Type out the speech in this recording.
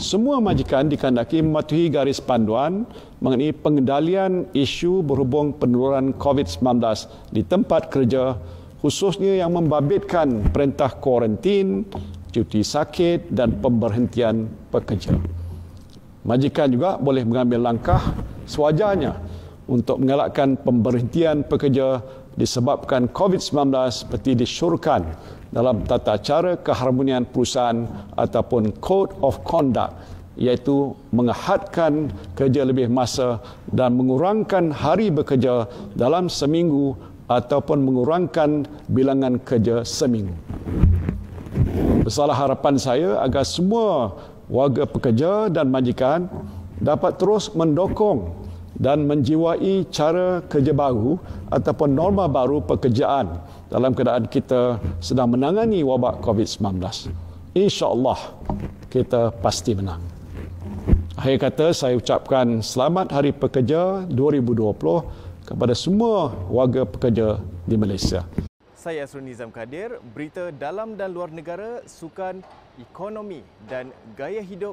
semua majikan dikandaki mematuhi garis panduan mengenai pengendalian isu berhubung penurunan COVID-19 di tempat kerja khususnya yang membabitkan perintah kuarantin, cuti sakit dan pemberhentian pekerja. Majikan juga boleh mengambil langkah sewajarnya untuk mengelakkan pemberhentian pekerja disebabkan COVID-19 seperti disyorkan dalam tata cara keharmonian perusahaan ataupun code of conduct iaitu mengehadkan kerja lebih masa dan mengurangkan hari bekerja dalam seminggu ataupun mengurangkan bilangan kerja seminggu. Besarlah harapan saya agar semua warga pekerja dan majikan dapat terus mendukung dan menjiwai cara kerja baru ataupun norma baru pekerjaan dalam keadaan kita sedang menangani wabak COVID-19. InsyaAllah kita pasti menang. Akhir kata saya ucapkan selamat Hari Pekerja 2020 kepada semua warga pekerja di Malaysia. Saya Asrul Nizam Kadir, berita dalam dan luar negara, sukan, ekonomi dan gaya hidup